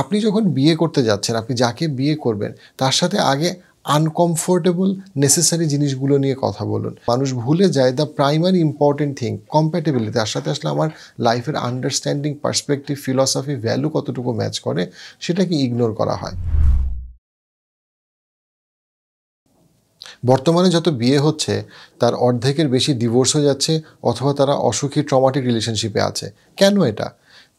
আপনি যখন বিয়ে করতে যাচ্ছেন আপনি যাকে বিয়ে করবেন তার সাথে আগে আনকমফোর্টেবল নেসেসারি জিনিসগুলো নিয়ে কথা বলুন মানুষ ভুলে যায় the primary important thing compatibility তার সাথে আসলে আমার লাইফের আন্ডারস্ট্যান্ডিং পার্সপেক্টিভ ফিলসফি ভ্যালু কতটুকু ম্যাচ করে সেটাকে ইগনোর করা হয় বর্তমানে যত বিয়ে হচ্ছে তার অর্ধেকের বেশি ডিভোর্স হয়ে যাচ্ছে অথবা তারা অসুখী ট্রমাটিক রিলেশনশিপে আছে কেন এটা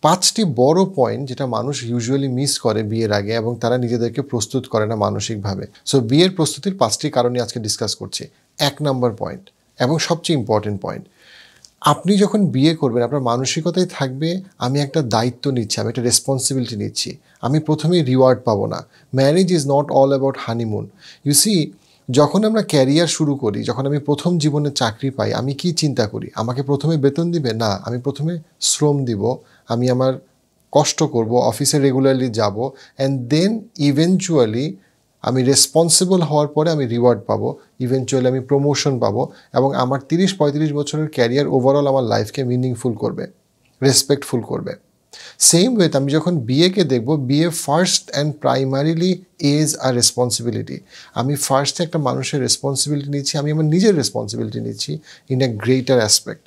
পাঁচটি বড় পয়েন্ট যেটা মানুষ ইউজুয়ালি মিস করে বিয়ের আগে এবং তারা নিজেদেরকে প্রস্তুত করে না মানসিকভাবে সো বিয়ের প্রস্তুতির পাঁচটি কারণে আজকে ডিসকাস করছি এক নম্বর পয়েন্ট এবং সবচেয়ে ইম্পর্টেন্ট পয়েন্ট আপনি যখন বিয়ে করবেন আপনার মানসিকতাই থাকবে আমি একটা দায়িত্ব নিচ্ছি আমি একটা রেসপন্সিবিলিটি নিচ্ছি আমি প্রথমে রিওয়ার্ড পাবো না marriage is not all about honeymoon you see যখন আমরা ক্যারিয়ার শুরু করি যখন আমি প্রথম জীবনে চাকরি পাই আমি কি চিন্তা করি আমাকে প্রথমে বেতন দিবে না আমি প্রথমে শ্রম দিব আমি আমার কষ্ট করব অফিসে রেগুলারলি যাব অ্যান্ড দেন ইভেনচুয়ালি আমি রেসপন্সিবল হওয়ার পরে আমি রিওয়ার্ড পাবো ইভেনচুয়ালি আমি প্রমোশন পাবো এবং আমার তিরিশ পঁয়ত্রিশ বছরের ক্যারিয়ার ওভারঅল আমার লাইফকে মিনিংফুল করবে রেসপেক্টফুল করবে সেম ওয়েতে আমি যখন বিএকে দেখব BA first and primarily as আর রেসপন্সিবিলিটি আমি ফার্স্টে একটা মানুষের রেসপন্সিবিলিটি নিচ্ছি আমি আমার নিজের রেসপন্সিবিলিটি নিচ্ছি ইন এ গ্রেটার অ্যাসপেক্ট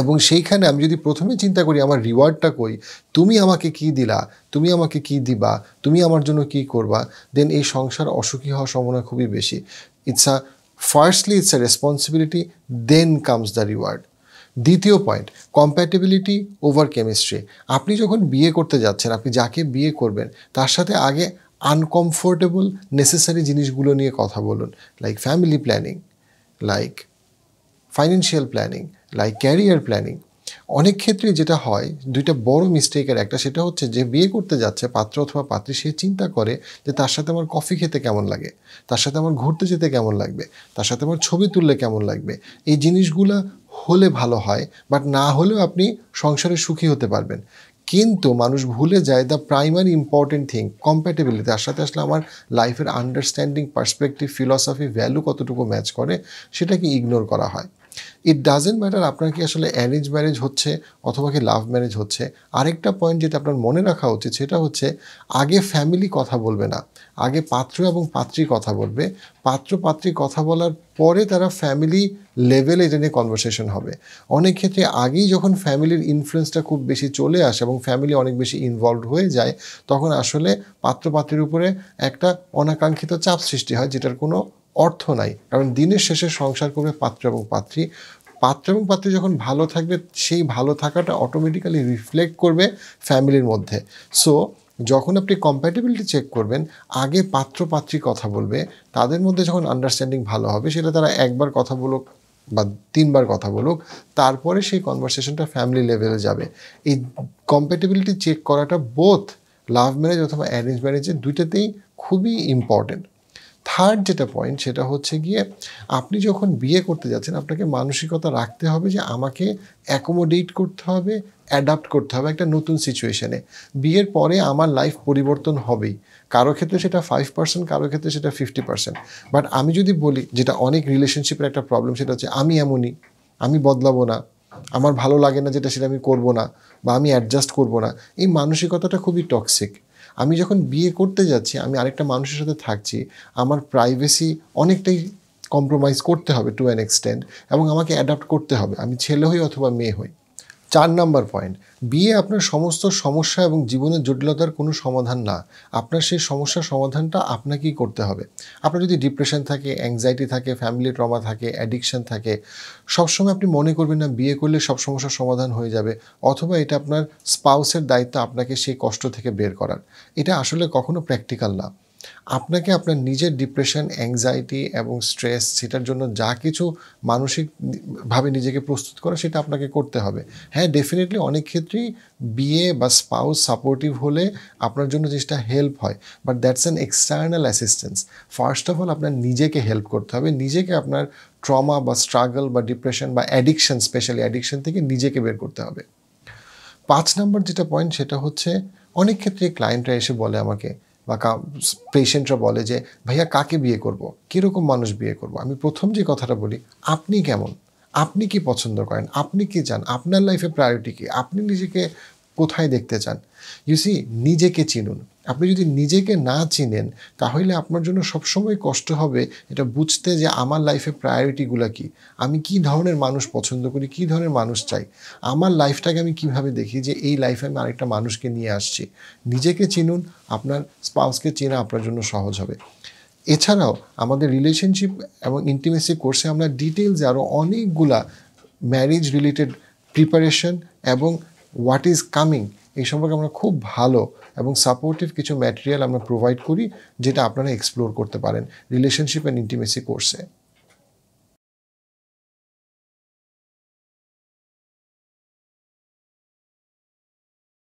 এবং সেইখানে আমি যদি প্রথমে চিন্তা করি আমার রিওয়ার্ডটা কই তুমি আমাকে কি দিলা তুমি আমাকে কি দিবা তুমি আমার জন্য কি করবা দেন এই সংসার অসুখী হওয়ার সম্ভাবনা খুবই বেশি it's a firstly it's a responsibility then comes the reward দ্বিতীয় পয়েন্ট কম্প্যাটেবিলিটি ওভার কেমিস্ট্রি আপনি যখন বিয়ে করতে যাচ্ছেন আপনি যাকে বিয়ে করবেন তার সাথে আগে আনকমফোর্টেবল নেসেসারি জিনিসগুলো নিয়ে কথা বলুন like family planning like financial planning like career planning অনেক ক্ষেত্রে যেটা হয় দুইটা বড় মিস্টেকের একটা সেটা হচ্ছে যে বিয়ে করতে যাচ্ছে পাত্র অথবা পাত্রী সে চিন্তা করে যে তার সাথে আমার কফি খেতে কেমন লাগে তার সাথে আমার ঘুরতে যেতে কেমন লাগবে তার সাথে আমার ছবি তুললে কেমন লাগবে এই জিনিসগুলো হলে ভালো হয় বাট না হলেও আপনি সংসারে সুখী হতে পারবেন কিন্তু মানুষ ভুলে যায় the primary important thing compatibility তার সাথে আসলে আমার লাইফের আন্ডারস্ট্যান্ডিং পার্সপেক্টিভ ফিলসফি ভ্যালু কতটুকু ম্যাচ করে সেটাকে ইগনোর করা হয় ইট ডাজেন্ট ম্যাটার আপনার কি আসলে অ্যারেঞ্জ ম্যারেজ হচ্ছে অথবা কি লাভ ম্যারেজ হচ্ছে আরেকটা পয়েন্ট যেটা আপনার মনে রাখা উচিত সেটা হচ্ছে আগে ফ্যামিলি কথা বলবে না আগে পাত্র এবং পাত্রী কথা বলবে পাত্র পাত্রী কথা বলার পরে তারা ফ্যামিলি লেভেলে এটা নিয়ে কনভারসেশন হবে অনেক ক্ষেত্রে আগেই যখন ফ্যামিলির ইনফ্লুয়েন্সটা খুব বেশি চলে আসে এবং ফ্যামিলি অনেক বেশি ইনভলভ হয়ে যায় তখন আসলে পাত্র পাত্রীর উপরে একটা অনাকাঙ্ক্ষিত চাপ সৃষ্টি হয় যেটার কোনো অর্থ নাই কারণ দিনের শেষে সংসার করবে পাত্র এবং পাত্রী পাত্র এবং পাত্রী যখন ভালো থাকবে সেই ভালো থাকাটা অটোমেটিক্যালি রিফ্লেক্ট করবে ফ্যামিলির মধ্যে সো যখন আপনি কম্প্যাটেবিলিটি চেক করবেন আগে পাত্র পাত্রী কথা বলবে তাদের মধ্যে যখন আন্ডারস্ট্যান্ডিং ভালো হবে সেটা তারা একবার কথা বলুক বা তিনবার কথা বলুক তারপরে সেই কনভারসেশনটা ফ্যামিলি লেভেলে যাবে এই কম্প্যাটেবিলিটি চেক করাটা বোথ লাভ ম্যারেজ অথবা অ্যারেঞ্জ ম্যারেজের দুইটাতেই খুবই ইম্পর্টেন্ট থার্ড যেটা পয়েন্ট সেটা হচ্ছে গিয়ে আপনি যখন বিয়ে করতে যাচ্ছেন আপনাকে মানসিকতা রাখতে হবে যে আমাকে অ্যাকোমোডেট করতে হবে অ্যাডাপ্ট করতে হবে একটা নতুন সিচুয়েশানে বিয়ের পরে আমার লাইফ পরিবর্তন হবেই কারো ক্ষেত্রে সেটা ফাইভ পার্সেন্ট কারো ক্ষেত্রে সেটা ফিফটি পার্সেন্ট বাট আমি যদি বলি যেটা অনেক রিলেশনশিপের একটা প্রবলেম সেটা হচ্ছে আমি এমনই আমি বদলাবো না আমার ভালো লাগে না যেটা সেটা আমি করব না বা আমি অ্যাডজাস্ট করব না এই মানসিকতাটা খুবই টক্সিক আমি যখন বিয়ে করতে যাচ্ছি আমি আরেকটা মানুষের সাথে থাকছি আমার প্রাইভেসি অনেকটাই কম্প্রোমাইজ করতে হবে টু অ্যান এক্সটেন্ট এবং আমাকে অ্যাডাপ্ট করতে হবে আমি ছেলে হই অথবা মেয়ে হই চার নাম্বার পয়েন্ট বিয়ে আপনার সমস্ত সমস্যা এবং জীবনের জটিলতার কোনো সমাধান না আপনার সেই সমস্যার সমাধানটা আপনাকেই করতে হবে আপনার যদি ডিপ্রেশন থাকে অ্যাংজাইটি থাকে ফ্যামিলি ট্রমা থাকে অ্যাডিকশান থাকে সবসময় আপনি মনে করবেন না বিয়ে করলে সব সমস্যার সমাধান হয়ে যাবে অথবা এটা আপনার স্পাউসের দায়িত্ব আপনাকে সেই কষ্ট থেকে বের করার এটা আসলে কখনো প্র্যাকটিক্যাল না আপনাকে আপনার নিজের ডিপ্রেশন অ্যাংজাইটি এবং স্ট্রেস সেটার জন্য যা কিছু মানসিকভাবে নিজেকে প্রস্তুত করা সেটা আপনাকে করতে হবে হ্যাঁ ডেফিনেটলি অনেক ক্ষেত্রেই বিয়ে বা স্পাউস সাপোর্টিভ হলে আপনার জন্য জিনিসটা হেল্প হয় but that's an external assistance first of all আপনার নিজেকে হেল্প করতে হবে নিজেকে আপনার ট্রমা বা স্ট্রাগল বা ডিপ্রেশন বা অ্যাডিকশন স্পেশালি অ্যাডিকশন থেকে নিজেকে বের করতে হবে পাঁচ নম্বর যেটা পয়েন্ট সেটা হচ্ছে অনেক ক্ষেত্রে ক্লায়েন্টরা এসে বলে আমাকে বা পেশেন্টরা বলে যে ভাইয়া কাকে বিয়ে করব। কীরকম মানুষ বিয়ে করব। আমি প্রথম যে কথাটা বলি আপনি কেমন আপনি কি পছন্দ করেন আপনি কি চান আপনার লাইফে প্রায়োরিটি কী আপনি নিজেকে কোথায় দেখতে চান ইউ সি নিজেকে চিনুন আপনি যদি নিজেকে না চিনেন তাহলে আপনার জন্য সবসময় কষ্ট হবে এটা বুঝতে যে আমার লাইফে প্রায়োরিটিগুলো কি আমি কি ধরনের মানুষ পছন্দ করি কি ধরনের মানুষ চাই আমার লাইফটাকে আমি কিভাবে দেখি যে এই লাইফে আমি আরেকটা মানুষকে নিয়ে আসছি নিজেকে চিনুন আপনার স্পাউসকে চেনা আপনার জন্য সহজ হবে এছাড়াও আমাদের রিলেশনশিপ এবং ইন্টিমেসি কোর্সে আমরা ডিটেলস আরও অনেকগুলা ম্যারেজ রিলেটেড প্রিপারেশন এবং হোয়াট ইজ কামিং এই সম্পর্কে আমরা খুব ভালো এবং সাপোর্টিভ কিছু ম্যাটেরিয়াল আমরা প্রোভাইড করি যেটা আপনারা এক্সপ্লোর করতে পারেন রিলেশনশিপ অ্যান্ড ইন্টিমেসি কোর্সে